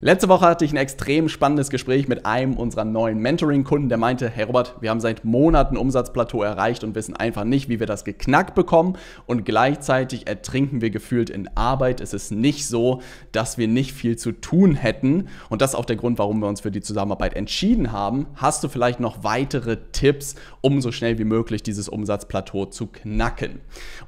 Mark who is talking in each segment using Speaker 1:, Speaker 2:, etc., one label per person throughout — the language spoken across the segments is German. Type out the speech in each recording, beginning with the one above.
Speaker 1: Letzte Woche hatte ich ein extrem spannendes Gespräch mit einem unserer neuen Mentoring-Kunden, der meinte, hey Robert, wir haben seit Monaten Umsatzplateau erreicht und wissen einfach nicht, wie wir das geknackt bekommen und gleichzeitig ertrinken wir gefühlt in Arbeit. Es ist nicht so, dass wir nicht viel zu tun hätten und das ist auch der Grund, warum wir uns für die Zusammenarbeit entschieden haben. Hast du vielleicht noch weitere Tipps, um so schnell wie möglich dieses Umsatzplateau zu knacken?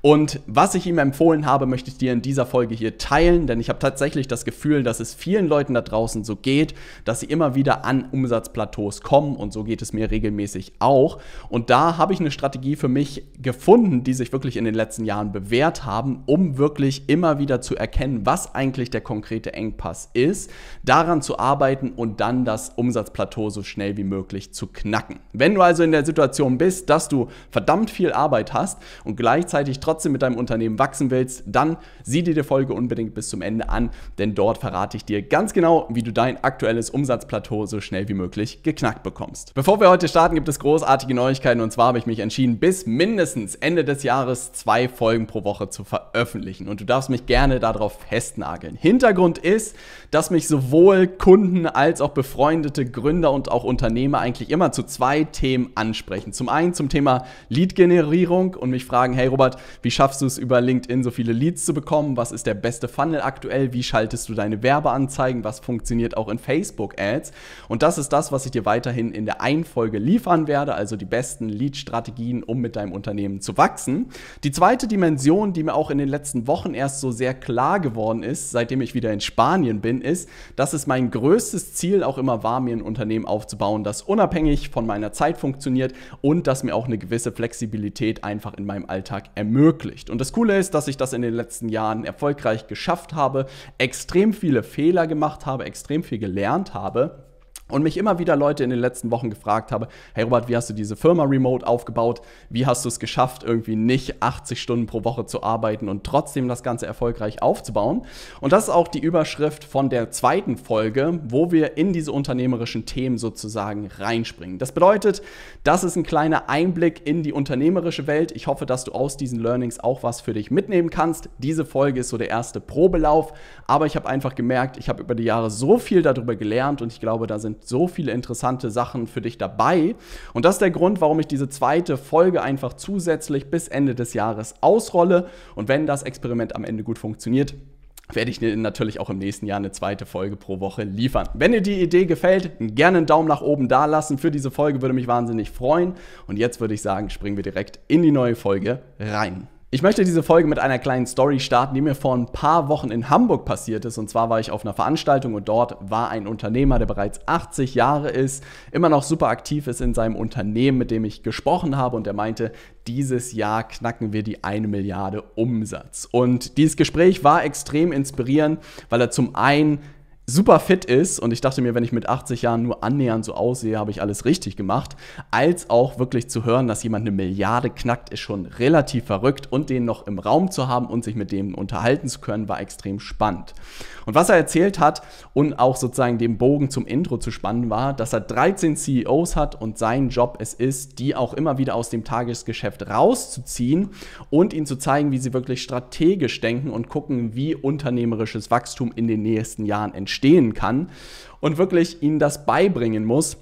Speaker 1: Und was ich ihm empfohlen habe, möchte ich dir in dieser Folge hier teilen, denn ich habe tatsächlich das Gefühl, dass es vielen Leuten da draußen so geht, dass sie immer wieder an Umsatzplateaus kommen und so geht es mir regelmäßig auch. Und da habe ich eine Strategie für mich gefunden, die sich wirklich in den letzten Jahren bewährt haben, um wirklich immer wieder zu erkennen, was eigentlich der konkrete Engpass ist, daran zu arbeiten und dann das Umsatzplateau so schnell wie möglich zu knacken. Wenn du also in der Situation bist, dass du verdammt viel Arbeit hast und gleichzeitig trotzdem mit deinem Unternehmen wachsen willst, dann sieh dir die Folge unbedingt bis zum Ende an, denn dort verrate ich dir ganz genau, genau, wie du dein aktuelles Umsatzplateau so schnell wie möglich geknackt bekommst. Bevor wir heute starten, gibt es großartige Neuigkeiten und zwar habe ich mich entschieden, bis mindestens Ende des Jahres zwei Folgen pro Woche zu veröffentlichen und du darfst mich gerne darauf festnageln. Hintergrund ist, dass mich sowohl Kunden als auch befreundete Gründer und auch Unternehmer eigentlich immer zu zwei Themen ansprechen. Zum einen zum Thema Lead-Generierung und mich fragen, hey Robert, wie schaffst du es über LinkedIn so viele Leads zu bekommen? Was ist der beste Funnel aktuell? Wie schaltest du deine Werbeanzeigen? Was funktioniert auch in Facebook-Ads. Und das ist das, was ich dir weiterhin in der Einfolge liefern werde, also die besten Lead-Strategien, um mit deinem Unternehmen zu wachsen. Die zweite Dimension, die mir auch in den letzten Wochen erst so sehr klar geworden ist, seitdem ich wieder in Spanien bin, ist, dass es mein größtes Ziel auch immer war, mir ein Unternehmen aufzubauen, das unabhängig von meiner Zeit funktioniert und das mir auch eine gewisse Flexibilität einfach in meinem Alltag ermöglicht. Und das Coole ist, dass ich das in den letzten Jahren erfolgreich geschafft habe, extrem viele Fehler gemacht habe, habe, extrem viel gelernt habe, und mich immer wieder Leute in den letzten Wochen gefragt habe, hey Robert, wie hast du diese Firma remote aufgebaut? Wie hast du es geschafft, irgendwie nicht 80 Stunden pro Woche zu arbeiten und trotzdem das Ganze erfolgreich aufzubauen? Und das ist auch die Überschrift von der zweiten Folge, wo wir in diese unternehmerischen Themen sozusagen reinspringen. Das bedeutet, das ist ein kleiner Einblick in die unternehmerische Welt. Ich hoffe, dass du aus diesen Learnings auch was für dich mitnehmen kannst. Diese Folge ist so der erste Probelauf, aber ich habe einfach gemerkt, ich habe über die Jahre so viel darüber gelernt und ich glaube, da sind so viele interessante Sachen für dich dabei. Und das ist der Grund, warum ich diese zweite Folge einfach zusätzlich bis Ende des Jahres ausrolle. Und wenn das Experiment am Ende gut funktioniert, werde ich natürlich auch im nächsten Jahr eine zweite Folge pro Woche liefern. Wenn dir die Idee gefällt, gerne einen Daumen nach oben da lassen. Für diese Folge würde mich wahnsinnig freuen. Und jetzt würde ich sagen, springen wir direkt in die neue Folge rein. Ich möchte diese Folge mit einer kleinen Story starten, die mir vor ein paar Wochen in Hamburg passiert ist. Und zwar war ich auf einer Veranstaltung und dort war ein Unternehmer, der bereits 80 Jahre ist, immer noch super aktiv ist in seinem Unternehmen, mit dem ich gesprochen habe. Und er meinte, dieses Jahr knacken wir die eine Milliarde Umsatz. Und dieses Gespräch war extrem inspirierend, weil er zum einen super fit ist und ich dachte mir, wenn ich mit 80 Jahren nur annähernd so aussehe, habe ich alles richtig gemacht, als auch wirklich zu hören, dass jemand eine Milliarde knackt, ist schon relativ verrückt und den noch im Raum zu haben und sich mit dem unterhalten zu können, war extrem spannend. Und was er erzählt hat und auch sozusagen den Bogen zum Intro zu spannen war, dass er 13 CEOs hat und sein Job es ist, die auch immer wieder aus dem Tagesgeschäft rauszuziehen und ihnen zu zeigen, wie sie wirklich strategisch denken und gucken, wie unternehmerisches Wachstum in den nächsten Jahren entstehen kann und wirklich ihnen das beibringen muss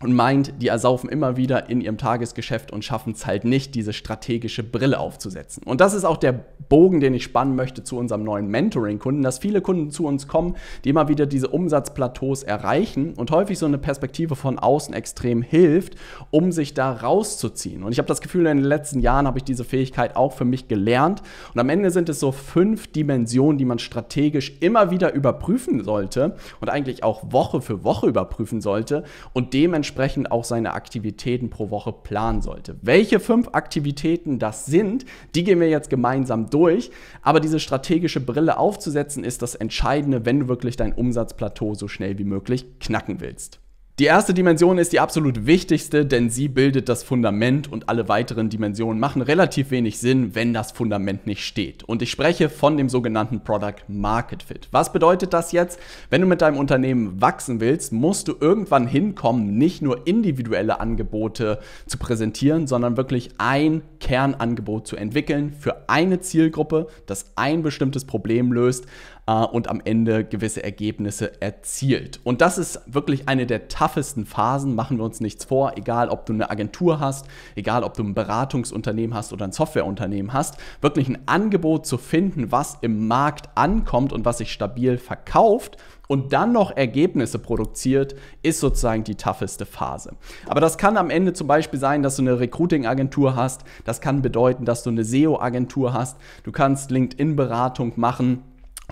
Speaker 1: und meint, die ersaufen immer wieder in ihrem Tagesgeschäft und schaffen es halt nicht, diese strategische Brille aufzusetzen. Und das ist auch der Bogen, den ich spannen möchte zu unserem neuen Mentoring-Kunden, dass viele Kunden zu uns kommen, die immer wieder diese Umsatzplateaus erreichen und häufig so eine Perspektive von außen extrem hilft, um sich da rauszuziehen. Und ich habe das Gefühl, in den letzten Jahren habe ich diese Fähigkeit auch für mich gelernt. Und am Ende sind es so fünf Dimensionen, die man strategisch immer wieder überprüfen sollte und eigentlich auch Woche für Woche überprüfen sollte und dementsprechend dementsprechend auch seine Aktivitäten pro Woche planen sollte. Welche fünf Aktivitäten das sind, die gehen wir jetzt gemeinsam durch. Aber diese strategische Brille aufzusetzen, ist das Entscheidende, wenn du wirklich dein Umsatzplateau so schnell wie möglich knacken willst. Die erste Dimension ist die absolut wichtigste, denn sie bildet das Fundament und alle weiteren Dimensionen machen relativ wenig Sinn, wenn das Fundament nicht steht. Und ich spreche von dem sogenannten Product Market Fit. Was bedeutet das jetzt? Wenn du mit deinem Unternehmen wachsen willst, musst du irgendwann hinkommen, nicht nur individuelle Angebote zu präsentieren, sondern wirklich ein Kernangebot zu entwickeln für eine Zielgruppe, das ein bestimmtes Problem löst, äh, und am Ende gewisse Ergebnisse erzielt. Und das ist wirklich eine der toughesten Phasen, machen wir uns nichts vor, egal ob du eine Agentur hast, egal ob du ein Beratungsunternehmen hast oder ein Softwareunternehmen hast, wirklich ein Angebot zu finden, was im Markt ankommt und was sich stabil verkauft und dann noch Ergebnisse produziert, ist sozusagen die tougheste Phase. Aber das kann am Ende zum Beispiel sein, dass du eine Recruiting-Agentur hast, das kann bedeuten, dass du eine SEO-Agentur hast, du kannst LinkedIn-Beratung machen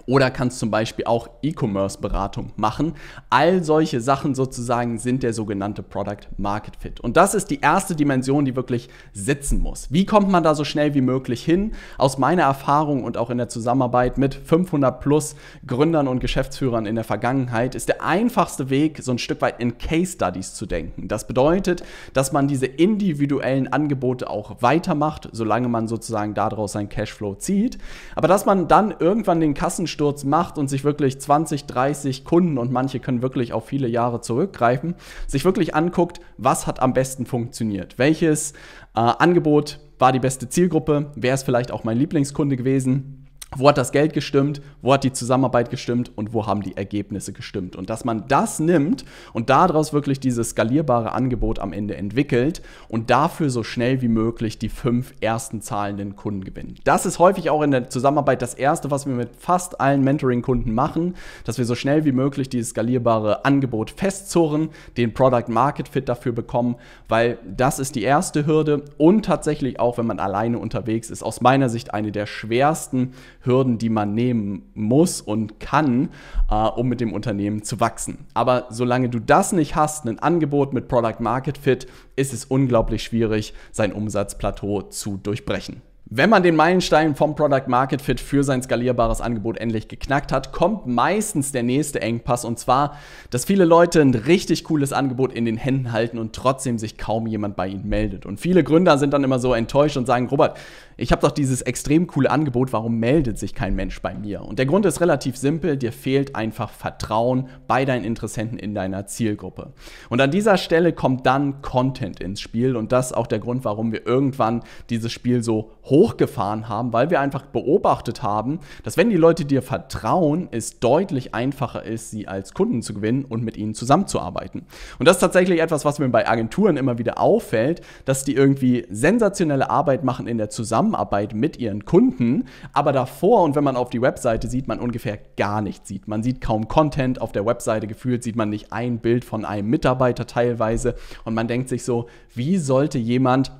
Speaker 1: oder kannst zum Beispiel auch E-Commerce-Beratung machen. All solche Sachen sozusagen sind der sogenannte Product Market Fit. Und das ist die erste Dimension, die wirklich sitzen muss. Wie kommt man da so schnell wie möglich hin? Aus meiner Erfahrung und auch in der Zusammenarbeit mit 500 plus Gründern und Geschäftsführern in der Vergangenheit ist der einfachste Weg, so ein Stück weit in Case Studies zu denken. Das bedeutet, dass man diese individuellen Angebote auch weitermacht, solange man sozusagen daraus seinen Cashflow zieht. Aber dass man dann irgendwann den Kassenstück Umsturz macht und sich wirklich 20, 30 Kunden und manche können wirklich auf viele Jahre zurückgreifen, sich wirklich anguckt, was hat am besten funktioniert, welches äh, Angebot war die beste Zielgruppe, wer ist vielleicht auch mein Lieblingskunde gewesen wo hat das Geld gestimmt, wo hat die Zusammenarbeit gestimmt und wo haben die Ergebnisse gestimmt. Und dass man das nimmt und daraus wirklich dieses skalierbare Angebot am Ende entwickelt und dafür so schnell wie möglich die fünf ersten zahlenden Kunden gewinnt. Das ist häufig auch in der Zusammenarbeit das Erste, was wir mit fast allen Mentoring-Kunden machen, dass wir so schnell wie möglich dieses skalierbare Angebot festzurren, den Product Market Fit dafür bekommen, weil das ist die erste Hürde und tatsächlich auch, wenn man alleine unterwegs ist, aus meiner Sicht eine der schwersten Hürden, die man nehmen muss und kann, äh, um mit dem Unternehmen zu wachsen. Aber solange du das nicht hast, ein Angebot mit Product Market Fit, ist es unglaublich schwierig, sein Umsatzplateau zu durchbrechen. Wenn man den Meilenstein vom Product Market Fit für sein skalierbares Angebot endlich geknackt hat, kommt meistens der nächste Engpass und zwar, dass viele Leute ein richtig cooles Angebot in den Händen halten und trotzdem sich kaum jemand bei ihnen meldet. Und viele Gründer sind dann immer so enttäuscht und sagen, Robert, ich habe doch dieses extrem coole Angebot, warum meldet sich kein Mensch bei mir? Und der Grund ist relativ simpel, dir fehlt einfach Vertrauen bei deinen Interessenten in deiner Zielgruppe. Und an dieser Stelle kommt dann Content ins Spiel und das ist auch der Grund, warum wir irgendwann dieses Spiel so hoch hochgefahren haben, weil wir einfach beobachtet haben, dass wenn die Leute dir vertrauen, es deutlich einfacher ist, sie als Kunden zu gewinnen und mit ihnen zusammenzuarbeiten. Und das ist tatsächlich etwas, was mir bei Agenturen immer wieder auffällt, dass die irgendwie sensationelle Arbeit machen in der Zusammenarbeit mit ihren Kunden, aber davor und wenn man auf die Webseite sieht, man ungefähr gar nichts sieht. Man sieht kaum Content auf der Webseite gefühlt, sieht man nicht ein Bild von einem Mitarbeiter teilweise und man denkt sich so, wie sollte jemand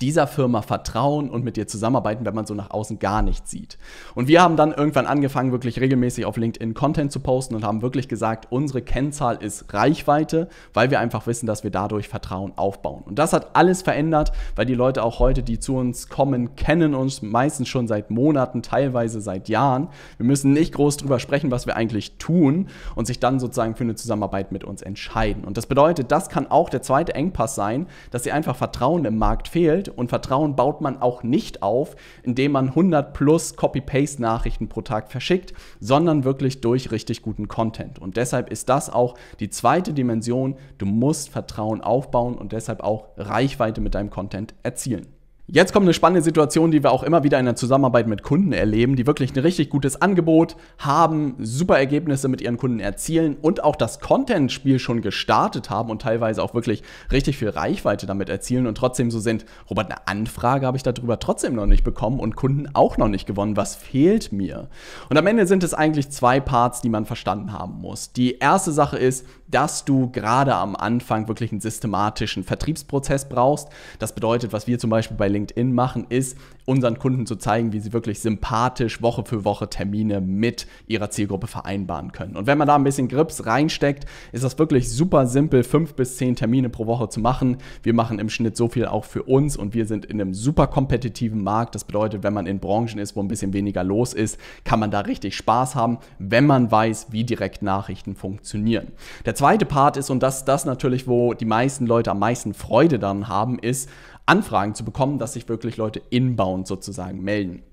Speaker 1: dieser Firma vertrauen und mit dir zusammenarbeiten, wenn man so nach außen gar nichts sieht. Und wir haben dann irgendwann angefangen, wirklich regelmäßig auf LinkedIn Content zu posten und haben wirklich gesagt, unsere Kennzahl ist Reichweite, weil wir einfach wissen, dass wir dadurch Vertrauen aufbauen. Und das hat alles verändert, weil die Leute auch heute, die zu uns kommen, kennen uns meistens schon seit Monaten, teilweise seit Jahren. Wir müssen nicht groß drüber sprechen, was wir eigentlich tun und sich dann sozusagen für eine Zusammenarbeit mit uns entscheiden. Und das bedeutet, das kann auch der zweite Engpass sein, dass sie einfach Vertrauen im Markt fehlt fehlt. Und Vertrauen baut man auch nicht auf, indem man 100 plus Copy-Paste-Nachrichten pro Tag verschickt, sondern wirklich durch richtig guten Content. Und deshalb ist das auch die zweite Dimension. Du musst Vertrauen aufbauen und deshalb auch Reichweite mit deinem Content erzielen. Jetzt kommt eine spannende Situation, die wir auch immer wieder in der Zusammenarbeit mit Kunden erleben, die wirklich ein richtig gutes Angebot haben, super Ergebnisse mit ihren Kunden erzielen und auch das Content-Spiel schon gestartet haben und teilweise auch wirklich richtig viel Reichweite damit erzielen und trotzdem so sind, Robert, eine Anfrage habe ich darüber trotzdem noch nicht bekommen und Kunden auch noch nicht gewonnen. Was fehlt mir? Und am Ende sind es eigentlich zwei Parts, die man verstanden haben muss. Die erste Sache ist, dass du gerade am Anfang wirklich einen systematischen Vertriebsprozess brauchst. Das bedeutet, was wir zum Beispiel bei LinkedIn LinkedIn machen, ist, unseren Kunden zu zeigen, wie sie wirklich sympathisch Woche für Woche Termine mit ihrer Zielgruppe vereinbaren können. Und wenn man da ein bisschen Grips reinsteckt, ist das wirklich super simpel, fünf bis zehn Termine pro Woche zu machen. Wir machen im Schnitt so viel auch für uns und wir sind in einem super kompetitiven Markt. Das bedeutet, wenn man in Branchen ist, wo ein bisschen weniger los ist, kann man da richtig Spaß haben, wenn man weiß, wie Direktnachrichten funktionieren. Der zweite Part ist, und das ist das natürlich, wo die meisten Leute am meisten Freude dann haben, ist, Anfragen zu bekommen, dass sich wirklich Leute inbound sozusagen melden.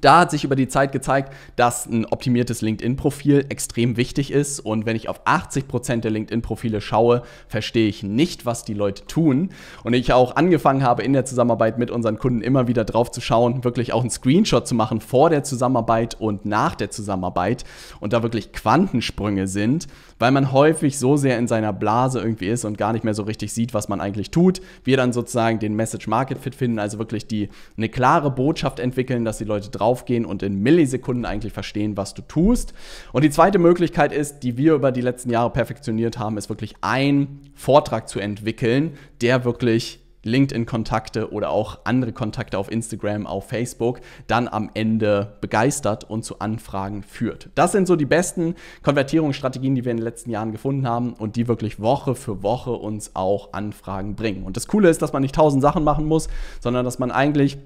Speaker 1: Da hat sich über die Zeit gezeigt, dass ein optimiertes LinkedIn-Profil extrem wichtig ist. Und wenn ich auf 80% Prozent der LinkedIn-Profile schaue, verstehe ich nicht, was die Leute tun. Und ich auch angefangen habe, in der Zusammenarbeit mit unseren Kunden immer wieder drauf zu schauen, wirklich auch einen Screenshot zu machen vor der Zusammenarbeit und nach der Zusammenarbeit. Und da wirklich Quantensprünge sind, weil man häufig so sehr in seiner Blase irgendwie ist und gar nicht mehr so richtig sieht, was man eigentlich tut. Wir dann sozusagen den Message Market Fit finden, also wirklich die eine klare Botschaft entwickeln, dass die Leute drauf draufgehen und in Millisekunden eigentlich verstehen, was du tust. Und die zweite Möglichkeit ist, die wir über die letzten Jahre perfektioniert haben, ist wirklich ein Vortrag zu entwickeln, der wirklich LinkedIn-Kontakte oder auch andere Kontakte auf Instagram, auf Facebook dann am Ende begeistert und zu Anfragen führt. Das sind so die besten Konvertierungsstrategien, die wir in den letzten Jahren gefunden haben und die wirklich Woche für Woche uns auch Anfragen bringen. Und das Coole ist, dass man nicht tausend Sachen machen muss, sondern dass man eigentlich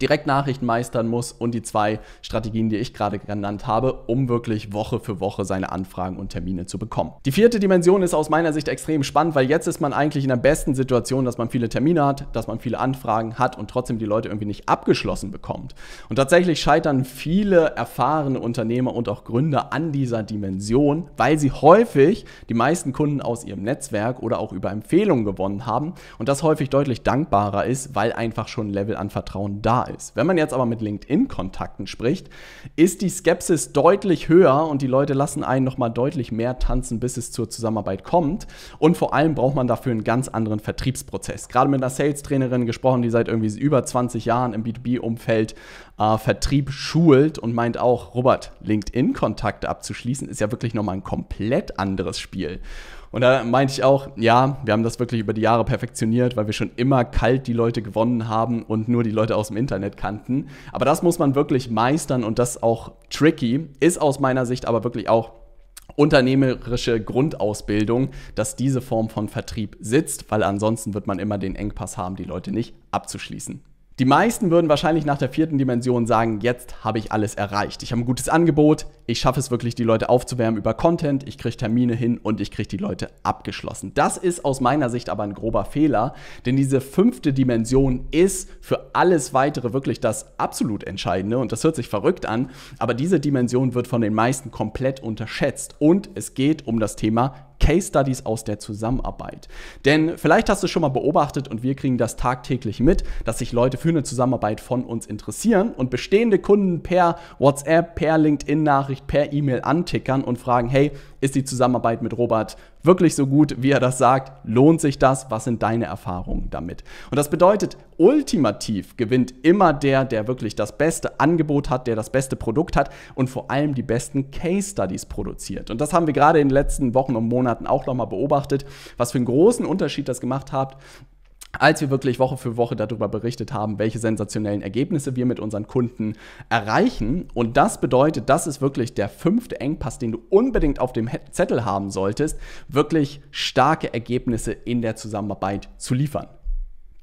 Speaker 1: Direktnachrichten meistern muss und die zwei Strategien, die ich gerade genannt habe, um wirklich Woche für Woche seine Anfragen und Termine zu bekommen. Die vierte Dimension ist aus meiner Sicht extrem spannend, weil jetzt ist man eigentlich in der besten Situation, dass man viele Termine hat, dass man viele Anfragen hat und trotzdem die Leute irgendwie nicht abgeschlossen bekommt. Und tatsächlich scheitern viele erfahrene Unternehmer und auch Gründer an dieser Dimension, weil sie häufig die meisten Kunden aus ihrem Netzwerk oder auch über Empfehlungen gewonnen haben und das häufig deutlich dankbarer ist, weil einfach schon ein Level an Vertrauen da da ist. Wenn man jetzt aber mit LinkedIn-Kontakten spricht, ist die Skepsis deutlich höher und die Leute lassen einen nochmal deutlich mehr tanzen, bis es zur Zusammenarbeit kommt. Und vor allem braucht man dafür einen ganz anderen Vertriebsprozess. Gerade mit einer Sales-Trainerin gesprochen, die seit irgendwie über 20 Jahren im B2B-Umfeld äh, Vertrieb schult und meint auch, Robert, LinkedIn-Kontakte abzuschließen, ist ja wirklich nochmal ein komplett anderes Spiel. Und da meinte ich auch, ja, wir haben das wirklich über die Jahre perfektioniert, weil wir schon immer kalt die Leute gewonnen haben und nur die Leute aus dem Internet kannten. Aber das muss man wirklich meistern und das auch tricky, ist aus meiner Sicht aber wirklich auch unternehmerische Grundausbildung, dass diese Form von Vertrieb sitzt, weil ansonsten wird man immer den Engpass haben, die Leute nicht abzuschließen. Die meisten würden wahrscheinlich nach der vierten Dimension sagen, jetzt habe ich alles erreicht. Ich habe ein gutes Angebot, ich schaffe es wirklich, die Leute aufzuwärmen über Content, ich kriege Termine hin und ich kriege die Leute abgeschlossen. Das ist aus meiner Sicht aber ein grober Fehler, denn diese fünfte Dimension ist für alles weitere wirklich das absolut Entscheidende und das hört sich verrückt an, aber diese Dimension wird von den meisten komplett unterschätzt und es geht um das Thema Case Studies aus der Zusammenarbeit. Denn vielleicht hast du schon mal beobachtet und wir kriegen das tagtäglich mit, dass sich Leute für eine Zusammenarbeit von uns interessieren und bestehende Kunden per WhatsApp, per LinkedIn-Nachricht, per E-Mail antickern und fragen, hey, ist die Zusammenarbeit mit Robert wirklich so gut, wie er das sagt? Lohnt sich das? Was sind deine Erfahrungen damit? Und das bedeutet, ultimativ gewinnt immer der, der wirklich das beste Angebot hat, der das beste Produkt hat und vor allem die besten Case Studies produziert. Und das haben wir gerade in den letzten Wochen und Monaten auch nochmal beobachtet, was für einen großen Unterschied das gemacht hat, als wir wirklich Woche für Woche darüber berichtet haben, welche sensationellen Ergebnisse wir mit unseren Kunden erreichen. Und das bedeutet, das ist wirklich der fünfte Engpass, den du unbedingt auf dem Zettel haben solltest, wirklich starke Ergebnisse in der Zusammenarbeit zu liefern.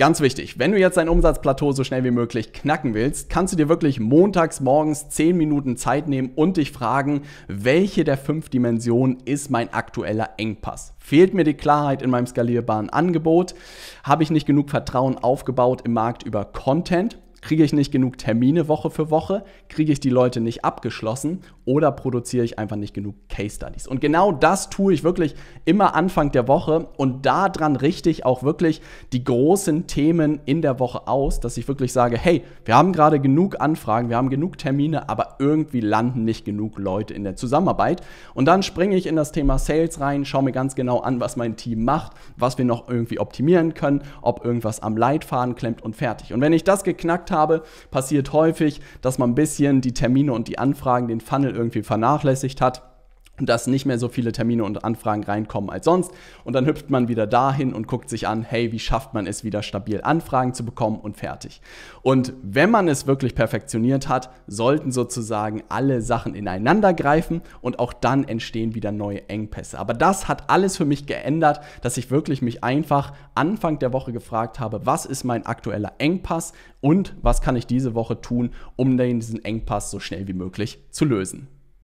Speaker 1: Ganz wichtig, wenn du jetzt dein Umsatzplateau so schnell wie möglich knacken willst, kannst du dir wirklich montags morgens 10 Minuten Zeit nehmen und dich fragen, welche der fünf Dimensionen ist mein aktueller Engpass? Fehlt mir die Klarheit in meinem skalierbaren Angebot? Habe ich nicht genug Vertrauen aufgebaut im Markt über Content? Kriege ich nicht genug Termine Woche für Woche? Kriege ich die Leute nicht abgeschlossen? Oder produziere ich einfach nicht genug Case Studies? Und genau das tue ich wirklich immer Anfang der Woche und daran richte ich auch wirklich die großen Themen in der Woche aus, dass ich wirklich sage, hey, wir haben gerade genug Anfragen, wir haben genug Termine, aber irgendwie landen nicht genug Leute in der Zusammenarbeit. Und dann springe ich in das Thema Sales rein, schaue mir ganz genau an, was mein Team macht, was wir noch irgendwie optimieren können, ob irgendwas am Leitfaden klemmt und fertig. Und wenn ich das geknackt habe, habe, passiert häufig, dass man ein bisschen die Termine und die Anfragen, den Funnel irgendwie vernachlässigt hat dass nicht mehr so viele Termine und Anfragen reinkommen als sonst. Und dann hüpft man wieder dahin und guckt sich an, hey, wie schafft man es wieder stabil Anfragen zu bekommen und fertig. Und wenn man es wirklich perfektioniert hat, sollten sozusagen alle Sachen ineinander greifen und auch dann entstehen wieder neue Engpässe. Aber das hat alles für mich geändert, dass ich wirklich mich einfach Anfang der Woche gefragt habe, was ist mein aktueller Engpass und was kann ich diese Woche tun, um diesen Engpass so schnell wie möglich zu lösen.